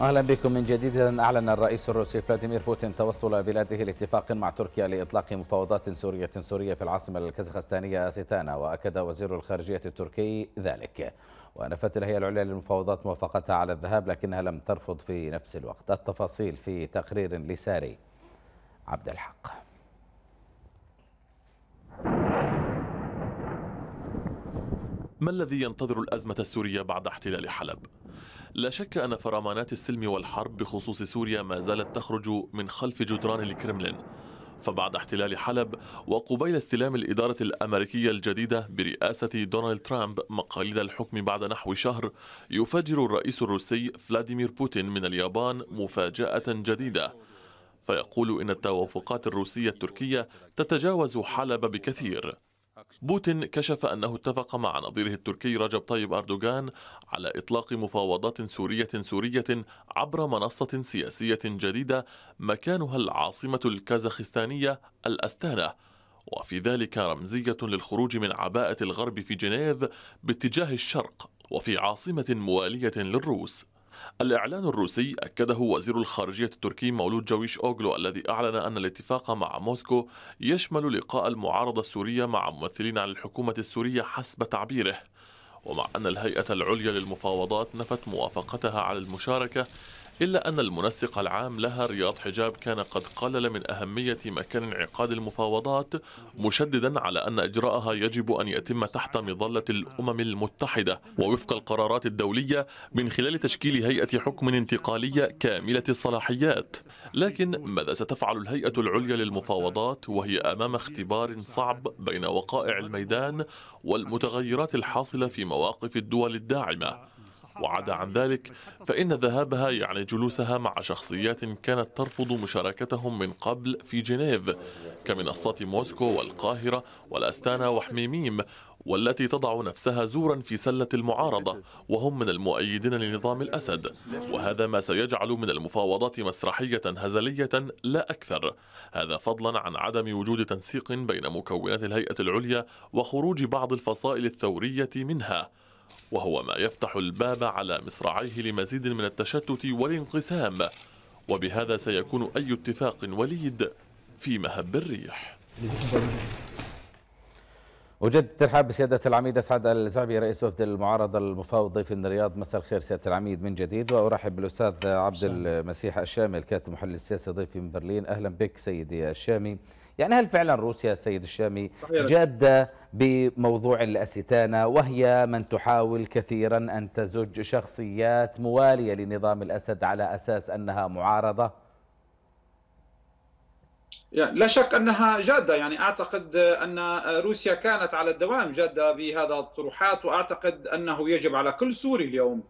اهلا بكم من جديد اعلن الرئيس الروسي فلاديمير بوتين توصل بلاده لاتفاق مع تركيا لاطلاق مفاوضات سوريه سوريه في العاصمه الكازاخستانيه استانا واكد وزير الخارجيه التركي ذلك ونفت الهيئه العليا للمفاوضات موافقتها على الذهاب لكنها لم ترفض في نفس الوقت التفاصيل في تقرير لساري عبد الحق ما الذي ينتظر الأزمة السورية بعد احتلال حلب؟ لا شك أن فرامانات السلم والحرب بخصوص سوريا ما زالت تخرج من خلف جدران الكرملين فبعد احتلال حلب وقبيل استلام الإدارة الأمريكية الجديدة برئاسة دونالد ترامب مقاليد الحكم بعد نحو شهر يفجر الرئيس الروسي فلاديمير بوتين من اليابان مفاجأة جديدة فيقول إن التوافقات الروسية التركية تتجاوز حلب بكثير بوتين كشف أنه اتفق مع نظيره التركي رجب طيب أردوغان على إطلاق مفاوضات سورية سورية عبر منصة سياسية جديدة مكانها العاصمة الكازاخستانية الأستانة وفي ذلك رمزية للخروج من عباءة الغرب في جنيف باتجاه الشرق وفي عاصمة موالية للروس الإعلان الروسي أكده وزير الخارجية التركي مولود جويش أوغلو الذي أعلن أن الاتفاق مع موسكو يشمل لقاء المعارضة السورية مع ممثلين عن الحكومة السورية حسب تعبيره ومع أن الهيئة العليا للمفاوضات نفت موافقتها على المشاركة إلا أن المنسق العام لها رياض حجاب كان قد قلل من أهمية مكان انعقاد المفاوضات مشددا على أن إجراءها يجب أن يتم تحت مظلة الأمم المتحدة ووفق القرارات الدولية من خلال تشكيل هيئة حكم انتقالية كاملة الصلاحيات لكن ماذا ستفعل الهيئة العليا للمفاوضات وهي أمام اختبار صعب بين وقائع الميدان والمتغيرات الحاصلة في مواقف الدول الداعمة وعدا عن ذلك فإن ذهابها يعني جلوسها مع شخصيات كانت ترفض مشاركتهم من قبل في جنيف كمنصات موسكو والقاهرة والأستانة وحميميم والتي تضع نفسها زورا في سلة المعارضة وهم من المؤيدين لنظام الأسد وهذا ما سيجعل من المفاوضات مسرحية هزلية لا أكثر هذا فضلا عن عدم وجود تنسيق بين مكونات الهيئة العليا وخروج بعض الفصائل الثورية منها وهو ما يفتح الباب على مصراعيه لمزيد من التشتت والانقسام وبهذا سيكون أي اتفاق وليد في مهب الريح وجد ترحاب بسيادة العميد أسعد الزعبي رئيس وفد المعارضة المفاوض ضيف الرياض مساء الخير سيادة العميد من جديد وأرحب بالأستاذ عبد المسيح الشامي الكاتب محلل السياسي ضيفي من برلين أهلا بك سيدي الشامي يعني هل فعلا روسيا السيد الشامي جادة بموضوع الأستانة وهي من تحاول كثيرا أن تزج شخصيات موالية لنظام الأسد على أساس أنها معارضة لا شك انها جاده يعني اعتقد ان روسيا كانت على الدوام جاده بهذا الطروحات واعتقد انه يجب على كل سوري اليوم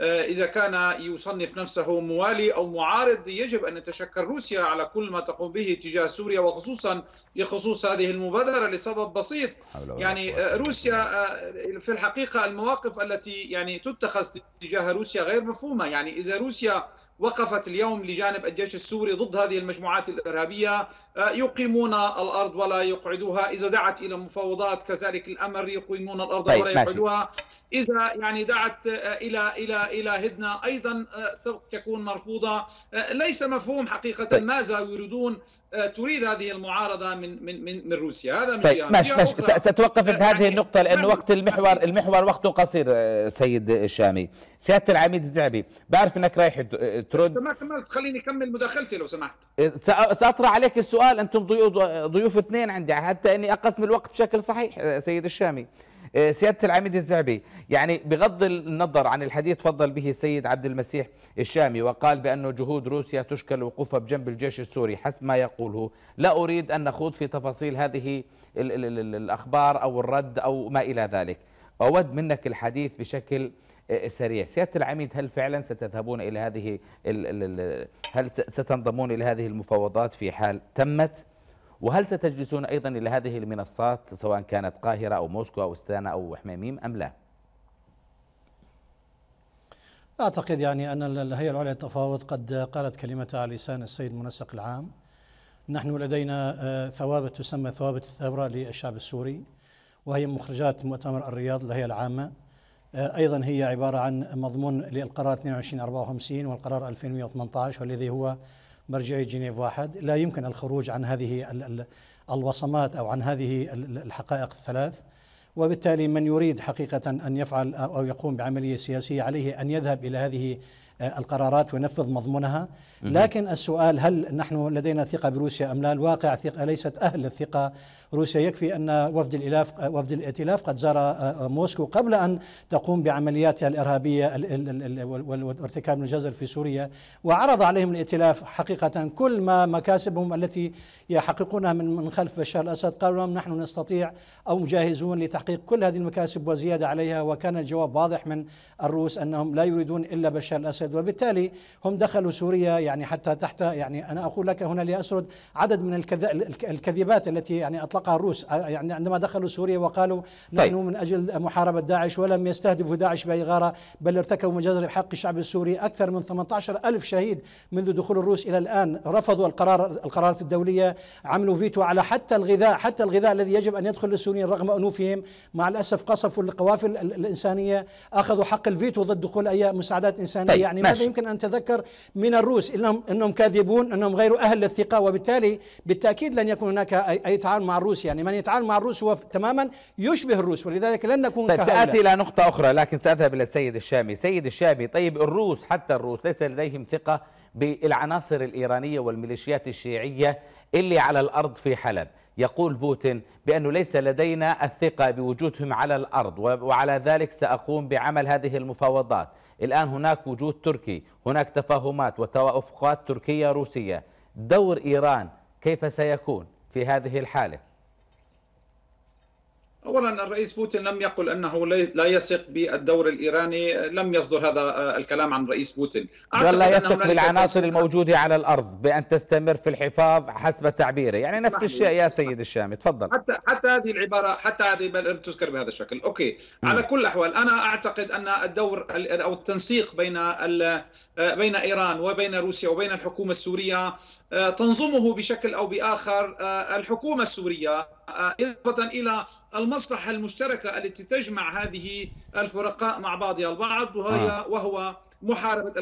آه، إذا كان يصنف نفسه موالي أو معارض يجب أن تتشكل روسيا على كل ما تقوم به تجاه سوريا وخصوصا لخصوص هذه المبادرة لسبب بسيط يعني آه، روسيا آه، في الحقيقة المواقف التي يعني تتخذ تجاه روسيا غير مفهومة يعني إذا روسيا وقفت اليوم لجانب الجيش السوري ضد هذه المجموعات الإرهابية آه، يقيمون الأرض ولا يقعدوها إذا دعت إلى مفاوضات كذلك الأمر يقيمون الأرض طيب ولا يقعدوها إذا يعني دعت آه، إلى إلى إلى هدنة أيضا آه، تكون مرفوضة ليس مفهوم حقيقة طيب. ماذا يريدون آه، تريد هذه المعارضه من من من, من روسيا هذا من طيب ماشي ماشي ساتوقف عند آه، هذه يعني النقطه لان وقت المحور المحور وقته قصير آه، سيد الشامي سياده العميد الزعبي بعرف انك رايح ترد ما كملت خليني اكمل مداخلتي لو سمحت ساطرح عليك السؤال انتم ضيوف اثنين عندي حتى اني اقسم الوقت بشكل صحيح سيد الشامي آه، سياده العميد الزعبي يعني بغض النظر عن الحديث تفضل به السيد عبد المسيح الشامي وقال بانه جهود روسيا تشكل وقوفها بجنب الجيش السوري حسب ما يقوله لا اريد ان نخوض في تفاصيل هذه الـ الـ الـ الاخبار او الرد او ما الى ذلك اود منك الحديث بشكل آه، سريع سياده العميد هل فعلا ستذهبون الى هذه هل ستنضمون الى هذه المفاوضات في حال تمت وهل ستجلسون أيضا إلى هذه المنصات سواء كانت قاهرة أو موسكو أو استانا أو حميميم أم لا؟ أعتقد يعني أن الهيئة العليا للتفاوض قد قالت كلمتها على لسان السيد المنسق العام نحن لدينا آه، ثوابت تسمى ثوابت الثورة للشعب السوري وهي مخرجات مؤتمر الرياض الهيئه العامة آه، أيضا هي عبارة عن مضمون للقرار 2254 والقرار 2118 والذي هو مرجعي جنيف واحد لا يمكن الخروج عن هذه الوصمات أو عن هذه الحقائق الثلاث وبالتالي من يريد حقيقة أن يفعل أو يقوم بعملية سياسية عليه أن يذهب إلى هذه آه، القرارات وينفذ مضمونها لكن السؤال هل نحن لدينا ثقة بروسيا أم لا الواقع ثقة ليست أهل الثقة روسيا يكفي أن وفد الإلاف وفد الائتلاف قد زار آه، آه، موسكو قبل أن تقوم بعملياتها الإرهابية وارتكاب الجزر في سوريا وعرض عليهم الائتلاف حقيقة كل ما مكاسبهم التي يحققونها من خلف بشار الأسد قالوا لهم نحن نستطيع أو مجهزون لتحقيق كل هذه المكاسب وزيادة عليها وكان الجواب واضح من الروس أنهم لا يريدون إلا بشار الأسد الأسد وبالتالي هم دخلوا سوريا يعني حتى تحت يعني أنا أقول لك هنا لأسرد عدد من الكذبات التي يعني أطلقها الروس آه، يعني عندما دخلوا سوريا وقالوا طيب. نحن من أجل محاربة داعش ولم يستهدفوا داعش بأي غارة بل ارتكبوا مجازر بحق الشعب السوري أكثر من 18 ألف شهيد منذ دخول الروس إلى الآن رفضوا القرار القرارات الدولية عملوا فيتو على حتى الغذاء حتى الغذاء الذي يجب أن يدخل للسوريين رغم أنوفهم مع الأسف قصفوا القوافل الإنسانية أخذوا حق الفيتو ضد دخول أي مساعدات إنسانية طيب. يعني يعني ماشي. ماذا يمكن أن نتذكر من الروس إنهم, إنهم كاذبون أنهم غير أهل الثقة وبالتالي بالتأكيد لن يكون هناك أي تعامل مع الروس يعني من يتعامل مع الروس هو تماما يشبه الروس ولذلك لن نكون طيب سأتي إلى نقطة أخرى لكن سأذهب إلى السيد الشامي سيد الشامي طيب الروس حتى الروس ليس لديهم ثقة بالعناصر الإيرانية والميليشيات الشيعية اللي على الأرض في حلب يقول بوتين بأنه ليس لدينا الثقة بوجودهم على الأرض وعلى ذلك سأقوم بعمل هذه المفاوضات الآن هناك وجود تركي هناك تفاهمات وتوافقات تركية روسية دور إيران كيف سيكون في هذه الحالة اولا الرئيس بوتين لم يقل انه لا يثق بالدور الايراني لم يصدر هذا آه، الكلام عن الرئيس بوتين قال لا يثق بالعناصر الموجوده على الارض بان تستمر في الحفاظ حسب تعبيره يعني نفس الشيء يا سيد الشامي تفضل حتى حتى هذه العباره حتى هذه لم تذكر بهذا الشكل اوكي م. على كل الاحوال انا اعتقد ان الدور او التنسيق بين آه، بين ايران وبين روسيا وبين الحكومه السوريه آه، تنظمه بشكل او باخر الحكومه السوريه اضافه الى المصلحة المشتركة التي تجمع هذه الفرقاء مع بعضها البعض وهي نعم. وهو محاربة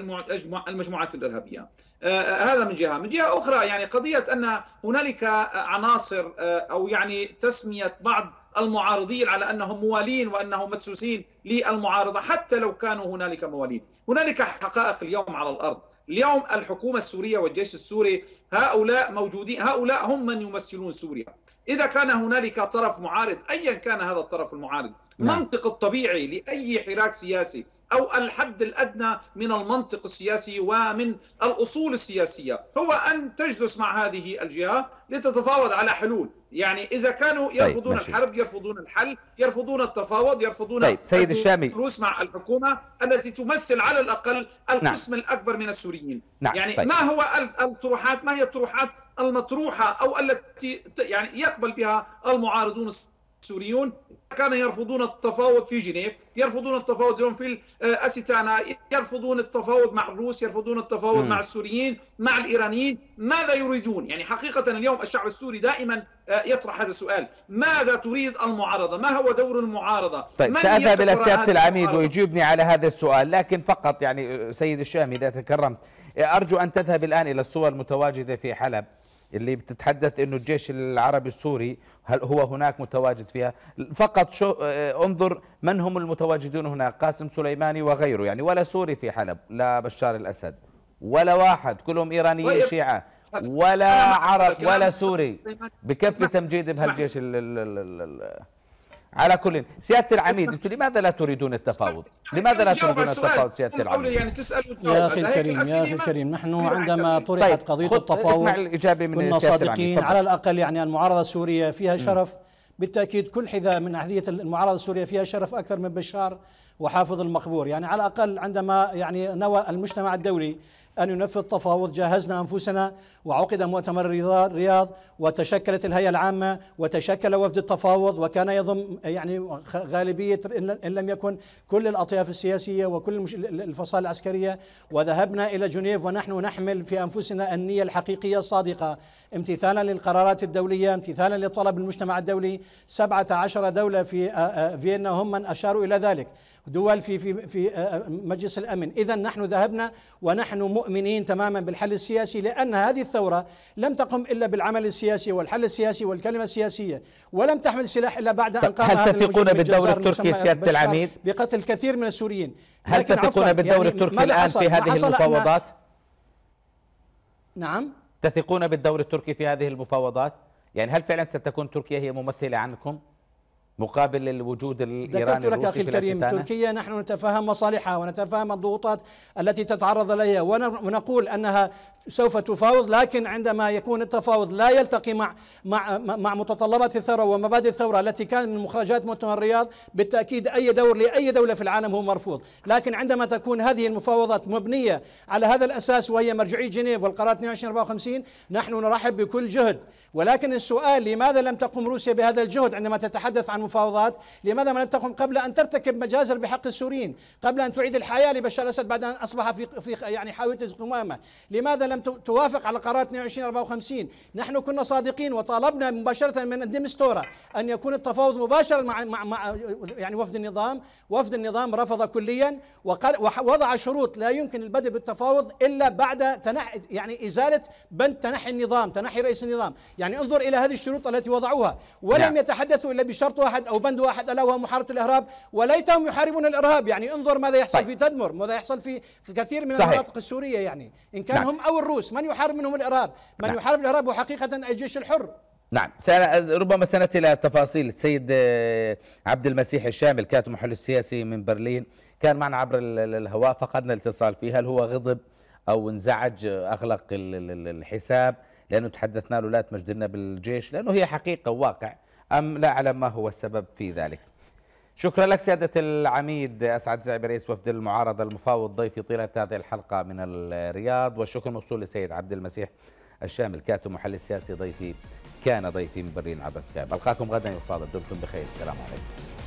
المجموعات الإرهابية آه، آه، هذا من جهة من جهة أخرى يعني قضية أن هنالك آه، عناصر أو يعني تسمية بعض المعارضين على انهم موالين وانهم مدسوسين للمعارضه حتى لو كانوا هنالك موالين، هنالك حقائق اليوم على الارض، اليوم الحكومة السورية والجيش السوري هؤلاء موجودين هؤلاء هم من يمثلون سوريا إذا كان هنالك طرف معارض أيا كان هذا الطرف المعارض المنطق نعم. الطبيعي لأي حراك سياسي أو الحد الأدنى من المنطق السياسي ومن الأصول السياسية هو أن تجلس مع هذه الجهة لتتفاوض على حلول يعني إذا كانوا طيب، يرفضون طيب الحرب يرفضون الحل يرفضون التفاوض يرفضون طيب سيد الشامي الفلوس مع الحكومة التي تمثل على الأقل نعم. القسم نعم. الأكبر من السوريين نعم. يعني طيب. ما هو الطروحات ما هي الطروحات المطروحة أو التي يعني يقبل بها المعارضون السوريين السوريون كانوا يرفضون التفاوض في جنيف يرفضون التفاوض اليوم في أستانا يرفضون التفاوض مع الروس يرفضون التفاوض مم. مع السوريين مع الإيرانيين ماذا يريدون يعني حقيقة اليوم الشعب السوري دائما آه، يطرح هذا السؤال ماذا تريد المعارضة ما هو دور المعارضة طيب سأذهب إلى سيادة العميد ويجيبني على هذا السؤال لكن فقط يعني آه، سيد الشام إذا تكرمت آه، أرجو أن تذهب الآن إلى الصور المتواجدة في حلب اللي بتتحدث انه الجيش العربي السوري هل هو هناك متواجد فيها فقط شو آه، انظر من هم المتواجدون هناك قاسم سليماني وغيره يعني ولا سوري في حلب لا بشار الاسد ولا واحد كلهم ايرانيين طيب. شيعه طيب. ولا عرب ولا سوري بكفي تمجيد بهالجيش على كل سياده العميد انتم لماذا لا تريدون التفاوض؟ لماذا لا تريدون التفاوض سياده العميد؟ يعني تسال يا اخي الكريم يا اخي الكريم نحن عندما طيب، طرحت طيب قضيه التفاوض من كنا صادقين على الاقل يعني المعارضه السوريه فيها شرف م. بالتاكيد كل حذاء من احذيه المعارضه السوريه فيها شرف اكثر من بشار وحافظ المقبور يعني على الاقل عندما يعني نوى المجتمع الدولي أن ينفذ تفاوض جهزنا أنفسنا وعقد مؤتمر الرياض وتشكلت الهيئة العامة وتشكل وفد التفاوض وكان يضم يعني غالبية إن لم يكن كل الأطياف السياسية وكل الفصائل العسكرية وذهبنا إلى جنيف ونحن نحمل في أنفسنا النية الحقيقية الصادقة امتثالا للقرارات الدولية امتثالا لطلب المجتمع الدولي 17 دولة في فيينا هم من أشاروا إلى ذلك دول في في في مجلس الأمن إذا نحن ذهبنا ونحن مؤمنين تماما بالحل السياسي لأن هذه الثورة لم تقم إلا بالعمل السياسي والحل السياسي والكلمة السياسية ولم تحمل سلاح إلا بعد أن قام هل تثقون بالدور التركي سيادة العميد؟ بقتل كثير من السوريين هل تثقون بالدور يعني التركي الآن في هذه المفاوضات؟ نعم تثقون بالدور التركي في هذه المفاوضات؟ يعني هل فعلا ستكون تركيا هي ممثلة عنكم؟ مقابل الوجود الايراني ذكرت لك اخي الكريم تركيا نحن نتفهم مصالحها ونتفهم الضغوطات التي تتعرض اليها ونقول انها سوف تفاوض لكن عندما يكون التفاوض لا يلتقي مع مع مع متطلبات الثوره ومبادئ الثوره التي كان من مخرجات مؤتمر الرياض بالتاكيد اي دور لاي دوله في العالم هو مرفوض، لكن عندما تكون هذه المفاوضات مبنيه على هذا الاساس وهي مرجعيه جنيف والقرار 2254 نحن نرحب بكل جهد، ولكن السؤال لماذا لم تقم روسيا بهذا الجهد عندما تتحدث عن المفاوضات لماذا لم تقم قبل أن ترتكب مجازر بحق السوريين قبل أن تعيد الحياة لبشار الأسد بعد أن أصبح في, في يعني حاوية القمامة لماذا لم توافق على قرار 2254 نحن كنا صادقين وطالبنا مباشرة من الدمستورة أن يكون التفاوض مباشره مع, مع, مع يعني وفد النظام وفد النظام رفض كليا وقال ووضع شروط لا يمكن البدء بالتفاوض إلا بعد تنح يعني إزالة بند تنحي النظام تنحي رئيس النظام يعني انظر إلى هذه الشروط التي وضعوها ولم نعم. يتحدثوا إلا بشرطها واحد أو بند واحد ألا وهو محاربة الإرهاب وليتهم يحاربون الإرهاب يعني انظر ماذا يحصل طيب. في تدمر ماذا يحصل في كثير من صحيح. المناطق السورية يعني إن كان نعم. هم أو الروس من يحارب منهم الإرهاب من نعم. يحارب الإرهاب هو حقيقة الجيش الحر نعم ربما سنأتي إلى تفاصيل السيد آه، عبد المسيح الشامل كاتب محل السياسي من برلين كان معنا عبر الهواء فقدنا الاتصال فيه هل هو غضب أو انزعج أغلق الحساب لأنه تحدثنا له لا تمجدنا بالجيش لأنه هي حقيقة وواقع أم لا أعلم ما هو السبب في ذلك شكرا لك سيادة العميد أسعد زعبي رئيس وفد المعارضة المفاوض ضيفي طيلة هذه الحلقة من الرياض والشكر موصول للسيد عبد المسيح الشامل كاتب محل السياسي ضيفي كان ضيفي من برلين عبر سكايب ألقاكم غدا يفاضل دمتم بخير السلام عليكم